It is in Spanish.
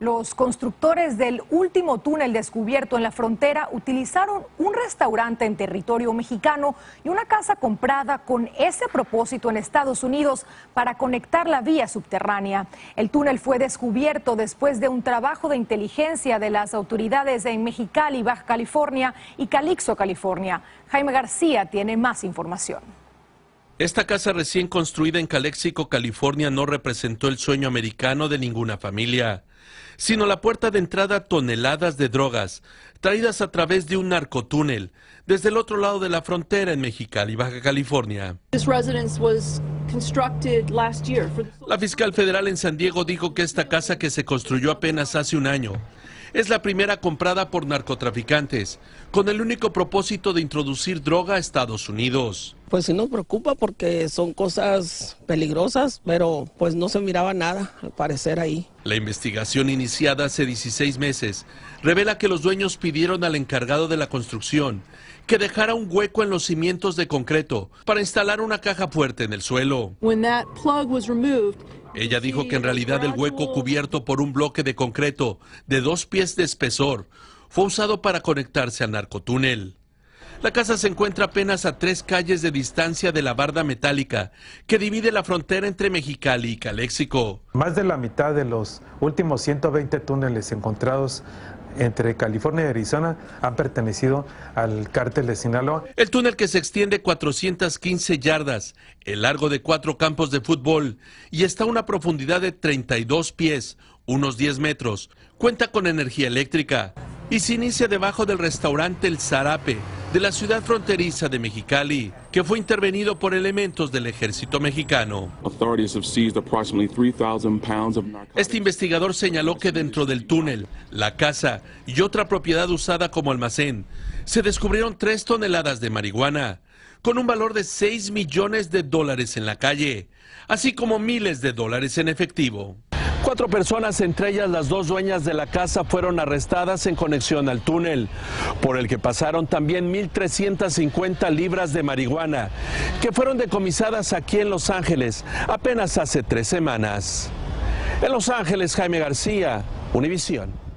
Los constructores del último túnel descubierto en la frontera utilizaron un restaurante en territorio mexicano y una casa comprada con ese propósito en Estados Unidos para conectar la vía subterránea. El túnel fue descubierto después de un trabajo de inteligencia de las autoridades en Mexicali, Baja California y Calixto, California. Jaime García tiene más información. Esta casa recién construida en Calexico, California, no representó el sueño americano de ninguna familia, sino la puerta de entrada a toneladas de drogas, traídas a través de un narcotúnel, desde el otro lado de la frontera en Mexicali, Baja California. La fiscal federal en San Diego dijo que esta casa que se construyó apenas hace un año es la primera comprada por narcotraficantes, con el único propósito de introducir droga a Estados Unidos. Pues sí nos preocupa porque son cosas peligrosas, pero pues no se miraba nada al parecer ahí. La investigación iniciada hace 16 meses revela que los dueños pidieron al encargado de la construcción que dejara un hueco en los cimientos de concreto para instalar una caja fuerte en el suelo. plug ella dijo que en realidad el hueco cubierto por un bloque de concreto de dos pies de espesor fue usado para conectarse al narcotúnel. La casa se encuentra apenas a tres calles de distancia de la barda metálica que divide la frontera entre Mexicali y Caléxico. Más de la mitad de los últimos 120 túneles encontrados entre California y Arizona han pertenecido al cártel de Sinaloa. El túnel que se extiende 415 yardas, el largo de cuatro campos de fútbol y está a una profundidad de 32 pies, unos 10 metros, cuenta con energía eléctrica y se inicia debajo del restaurante El Zarape, de la ciudad fronteriza de Mexicali, que fue intervenido por elementos del ejército mexicano. Este investigador señaló que dentro del túnel, la casa y otra propiedad usada como almacén, se descubrieron tres toneladas de marihuana, con un valor de 6 millones de dólares en la calle, así como miles de dólares en efectivo. Cuatro personas, entre ellas las dos dueñas de la casa, fueron arrestadas en conexión al túnel, por el que pasaron también 1.350 libras de marihuana, que fueron decomisadas aquí en Los Ángeles apenas hace tres semanas. En Los Ángeles, Jaime García, Univisión.